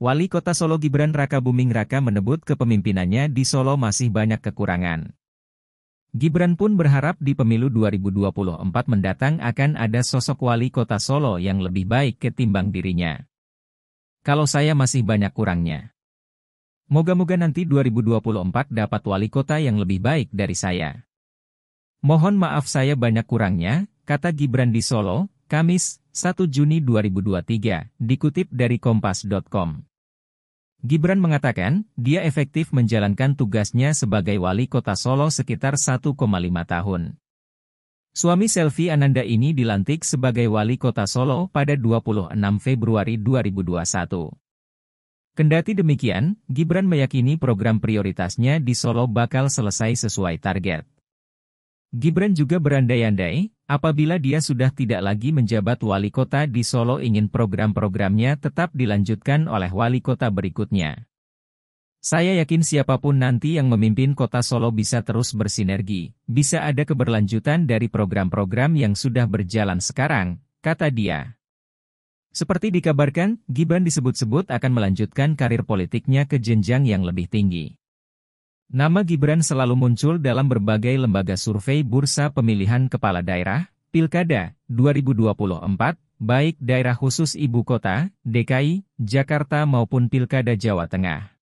Wali Kota Solo Gibran Raka Buming Raka menebut kepemimpinannya di Solo masih banyak kekurangan. Gibran pun berharap di pemilu 2024 mendatang akan ada sosok wali kota Solo yang lebih baik ketimbang dirinya. Kalau saya masih banyak kurangnya. Moga-moga nanti 2024 dapat wali kota yang lebih baik dari saya. Mohon maaf saya banyak kurangnya, kata Gibran di Solo, Kamis, 1 Juni 2023, dikutip dari kompas.com. Gibran mengatakan, dia efektif menjalankan tugasnya sebagai wali kota Solo sekitar 1,5 tahun. Suami Selvi Ananda ini dilantik sebagai wali kota Solo pada 26 Februari 2021. Kendati demikian, Gibran meyakini program prioritasnya di Solo bakal selesai sesuai target. Gibran juga berandai-andai, apabila dia sudah tidak lagi menjabat wali kota di Solo ingin program-programnya tetap dilanjutkan oleh wali kota berikutnya. Saya yakin siapapun nanti yang memimpin kota Solo bisa terus bersinergi, bisa ada keberlanjutan dari program-program yang sudah berjalan sekarang, kata dia. Seperti dikabarkan, Gibran disebut-sebut akan melanjutkan karir politiknya ke jenjang yang lebih tinggi. Nama Gibran selalu muncul dalam berbagai lembaga survei bursa pemilihan kepala daerah, Pilkada 2024, baik daerah khusus ibu kota, DKI, Jakarta maupun Pilkada Jawa Tengah.